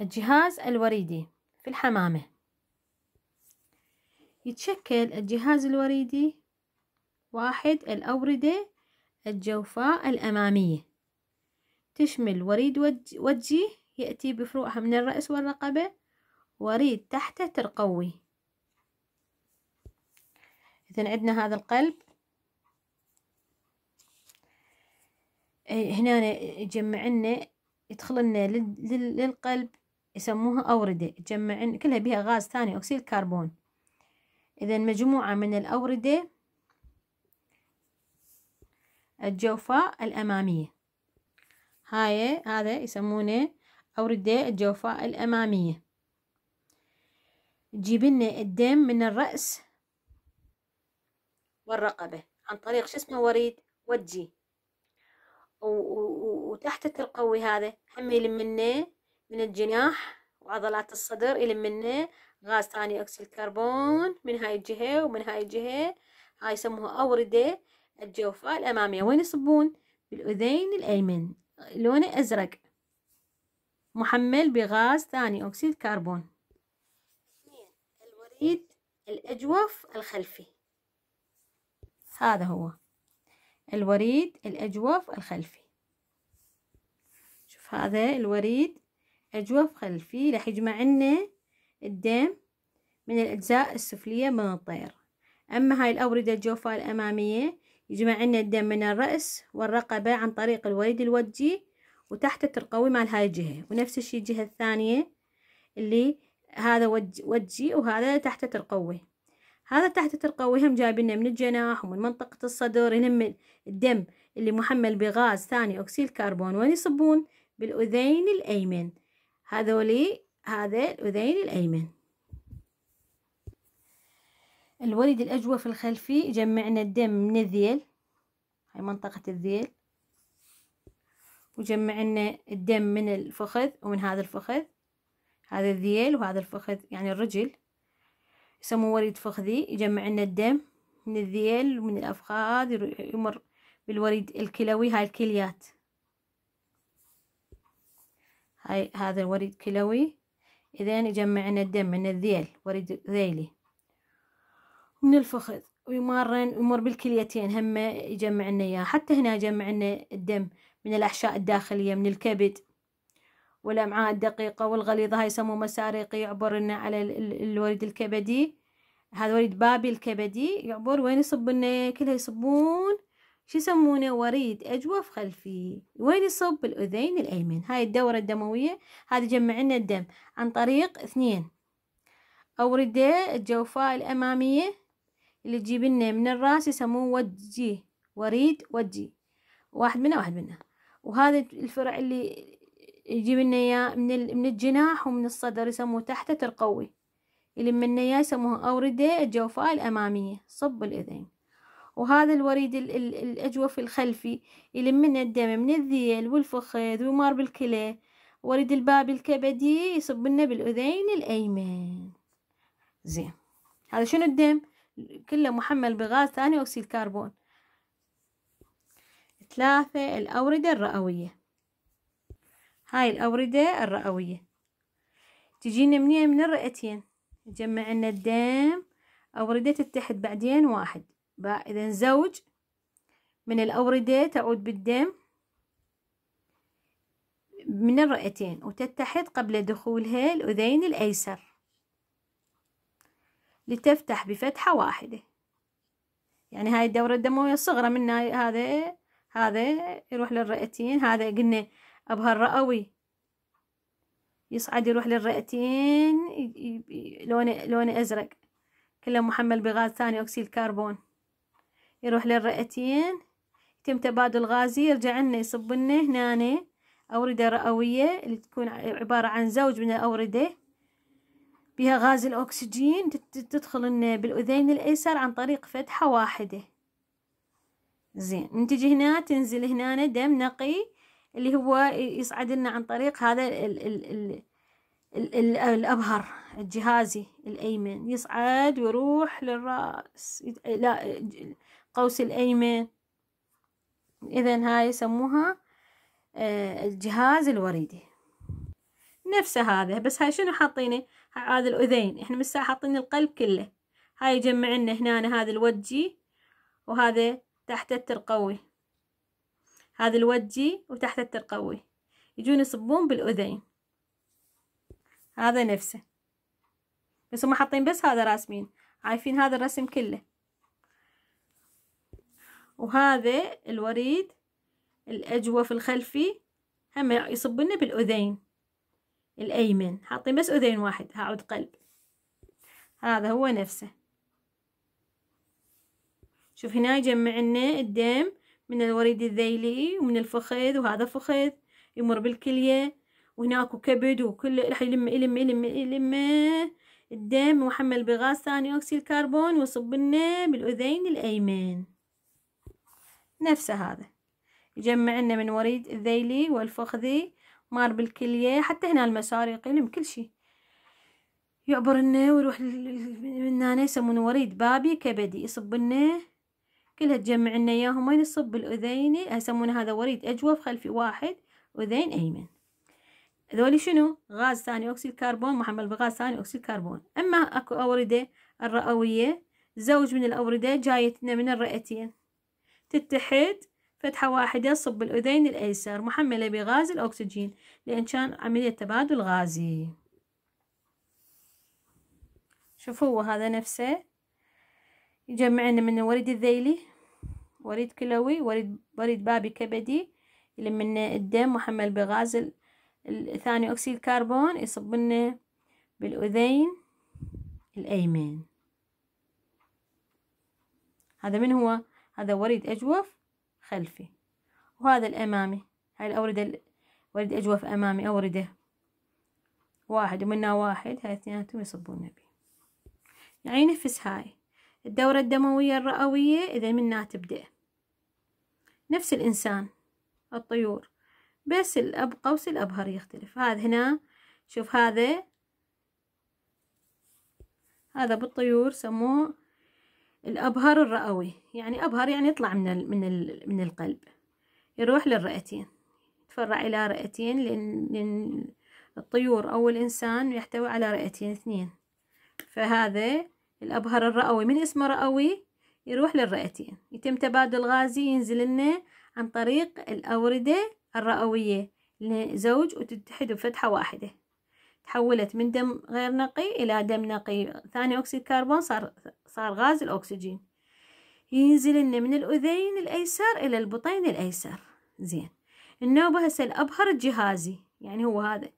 الجهاز الوريدي في الحمامة يتشكل الجهاز الوريدي واحد الأوردة الجوفاء الأمامية تشمل وريد وجهي يأتي بفروعها من الرأس والرقبة وريد تحته ترقوي إذا عندنا هذا القلب إيه، هنا يجمع لنا يدخل لنا للقلب يسموها أوردة تجمعن كلها بها غاز ثاني أكسيد الكربون إذا مجموعة من الأوردة الجوفاء الأمامية هاي هذا يسمونه أوردة الجوفاء الأمامية تجيب لنا الدم من الرأس والرقبة عن طريق شو اسمه وريد وجي وتحت الترقوي هذا هم يلمنه من الجناح وعضلات الصدر إلى منه غاز ثاني أكسيد الكربون من هاي الجهة ومن هاي الجهة هاي يسموها أوردة الجوفاء الأمامية وين يصبون؟ بالأذين الأيمن لونه أزرق محمل بغاز ثاني أكسيد الكربون الوريد الأجوف الخلفي هذا هو الوريد الأجوف الخلفي شوف هذا الوريد اجوف خلفي راح يجمع لنا الدم من الأجزاء السفلية من الطير أما هاي الأوردة الجوفة الأمامية يجمع لنا الدم من الرأس والرقبة عن طريق الوريد الوجي وتحت الترقوي مال هاي الجهة ونفس الشي الجهة الثانية اللي هذا وج وجي وهذا تحت ترقوي هذا تحت ترقوي هم جايبينه من الجناح ومن منطقة الصدر يلم الدم اللي محمل بغاز ثاني أكسيد الكربون وين يصبون بالأذين الأيمن هذولي هذا الأذين الأيمن الوريد الأجوف الخلفي جمعنا الدم من الذيل هاي منطقة الذيل وجمعنا الدم من الفخذ ومن هذا الفخذ هذا الذيل وهذا الفخذ يعني الرجل يسموه وريد فخذي يجمع لنا الدم من الذيل ومن الأفخاذ يمر بالوريد الكلوي هاي الكليات هاي هذا الوريد كلوي إذن يجمعنا الدم من الذيل وريد ذيلي من الفخذ ويمرن يمر بالكليتين هم يجمع لنا إياه حتى هنا يجمع لنا الدم من الأحشاء الداخلية من الكبد والأمعاء الدقيقة والغليظة هاي يسموه مسارقي يعبر لنا على الوريد الكبدي هذا وريد بابي الكبدي يعبر وين يصب لنا كلها يصبون شو يسمونه وريد أجوف خلفي وين يصب بالأذين الأيمن هاي الدورة الدموية هذا يجمع لنا الدم عن طريق اثنين أوردة الجوفاء الأمامية اللي تجيب لنا من الراس يسموه وجي وريد وجي واحد منه واحد منه وهذا الفرع اللي يجيب لنا اياه من من الجناح ومن الصدر يسموه تحته ترقوي اللي من اياه يسموه أوردة الجوفاء الأمامية صب الأذين وهذا الوريد الأجوف الخلفي يلمنا الدم من الذيل والفخذ ويمار بالكلى وريد الباب الكبدي يصب لنا بالأذين الأيمن زين هذا شنو الدم كله محمل بغاز ثاني أكسيد الكربون ثلاثة الأوردة الرئوية هاي الأوردة الرئوية تجينا منين من الرئتين نجمع لنا الدم أوردة التحت بعدين واحد باء إذا زوج من الأوردة تعود بالدم من الرئتين وتتحد قبل دخولها الأذين الأيسر لتفتح بفتحة واحدة يعني هاي الدورة الدموية الصغرى من هذا هذا يروح للرئتين هذا قلنا أبها الرئوي يصعد يروح للرئتين لونه لونه أزرق كله محمل بغاز ثاني أكسيد الكربون يروح للرئتين يتم تبادل غازي يرجع لنا يصب لنا هنا أوردة رئوية اللي تكون عبارة عن زوج من الأوردة بها غاز الأكسجين تدخل لنا بالأذين الأيسر عن طريق فتحة واحدة زين من تجي هنا تنزل هنا دم نقي اللي هو يصعد لنا عن طريق هذا ال ال ال ال ال الأبهر الجهازي الأيمن يصعد ويروح للرأس لا القوس الأيمن إذا هاي يسموها آه، الجهاز الوريدي نفسه هذا بس هاي شنو حاطينه هذا الأذين احنا مسا حاطين القلب كله هاي يجمع لنا هنا هذا الوجي وهذا تحت الترقوي هذا الوجي وتحت الترقوي يجون يصبون بالأذين هذا نفسه بس هم حاطين بس هذا راسمين عايفين هذا الرسم كله وهذا الوريد الأجوف الخلفي هم يصب لنا بالأذين الأيمن حاطين بس أذين واحد هعود قلب هذا هو نفسه شوف هنا يجمع لنا الدم من الوريد الذيلي ومن الفخذ وهذا فخذ يمر بالكلية وهناك كبد وكل راح يلم يلم يلم يلم الدم محمل بغاز ثاني أكسيد الكربون ويصب لنا بالأذين الأيمن نفسه هذا يجمع لنا من وريد الذيلي والفخذي مار بالكلية حتى هنا المسار يقلم كل شيء يعبر لنا ويروح من هنا يسمون وريد بابي كبدي يصب لنا كلها تجمع لنا اياهم وين يصب الاذيني أه، يسمونه هذا وريد اجوف خلفي واحد اذين ايمن هذول شنو غاز ثاني اكسيد الكربون محمل بغاز ثاني اكسيد الكربون اما اكو اورده الرئويه زوج من الاورده جايتنا من الرئتين تتحد فتحة واحدة صب الأذين الأيسر محملة بغاز الأكسجين لأن عملية تبادل غازي شوفوا هذا نفسه يجمعنا من الوريد الذيلي وريد كلوي وريد, وريد بابي كبدي يلمنا الدم محمل بغاز الثاني أكسيد الكربون يصب لنا بالأذين الأيمن هذا من هو؟ هذا وريد أجوف خلفي وهذا الأمامي هاي الأوردة وريد أجوف أمامي أوردة واحد ومنها واحد هاي اثنيناتهم يصبون نبي يعني نفس هاي الدورة الدموية الرئوية إذا منها تبدأ نفس الإنسان الطيور بس الأب قوس الأبهر يختلف هذا هنا شوف هذا هذا بالطيور سموه الأبهر الرئوي يعني أبهر يعني يطلع من ال من ال من القلب يروح للرئتين يتفرع إلى رئتين لأن الطيور أو الإنسان يحتوي على رئتين اثنين فهذا الأبهر الرئوي من اسمه رئوي يروح للرئتين يتم تبادل غازي ينزل لنا عن طريق الأوردة الرئوية لزوج وتتحد بفتحة واحدة تحولت من دم غير نقي إلى دم نقي ثاني أكسيد الكربون صار صار غاز الأكسجين ينزل لنا من الأذين الأيسر إلى البطين الأيسر زين النوبة هسه الأبهر الجهازي يعني هو هذا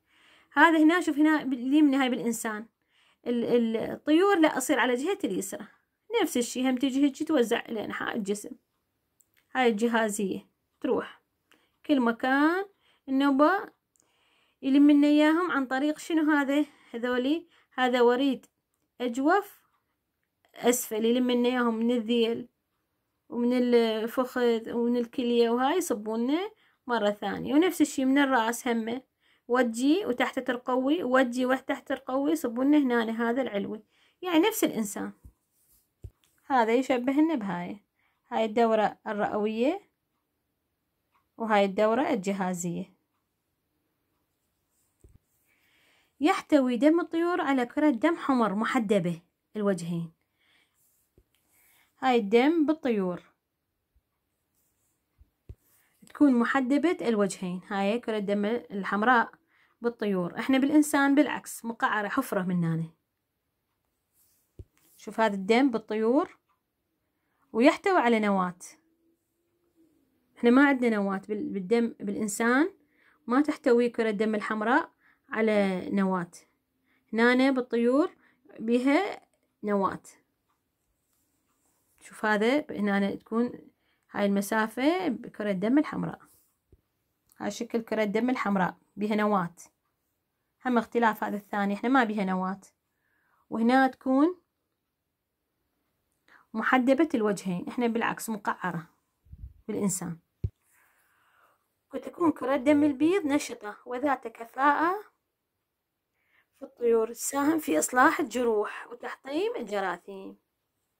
هذا هنا شوف هنا اليمنى هاي بالإنسان الطيور لا أصير على جهة اليسرى نفس الشي هم تجي هيك توزع إلى أنحاء الجسم هاي الجهازية تروح كل مكان النوبة يلمنا اياهم عن طريق شنو هذا هذولي هذا وريد اجوف اسفل يلمنا اياهم من الذيل ومن الفخذ ومن الكلية وهاي يصبونا مرة ثانية ونفس الشي من الرأس همه وجي وتحت ترقوي وجي وتحت ترقوي يصبونا هنا هذا العلوي يعني نفس الإنسان هذا يشبهنا بهاي هاي الدورة الرئوية وهاي الدورة الجهازية يحتوي دم الطيور على كرة دم حمر محدبة الوجهين هاي الدم بالطيور تكون محدبة الوجهين هاي كرة الدم الحمراء بالطيور احنا بالإنسان بالعكس مقعرة حفرة مننا شوف هذا الدم بالطيور ويحتوي على نواة احنا ما عندنا نواة بالدم بالإنسان ما تحتوي كرة الدم الحمراء على نواة هنا بالطيور بها نواة شوف هذا هنا تكون هاي المسافة بكرة الدم الحمراء هاي شكل كرة الدم الحمراء بها نواة هم اختلاف هذا الثاني احنا ما بها نواة وهنا تكون محدبة الوجهين احنا بالعكس مقعرة بالإنسان وتكون كرة دم البيض نشطة وذات كفاءة في الطيور تساهم في إصلاح الجروح وتحطيم الجراثيم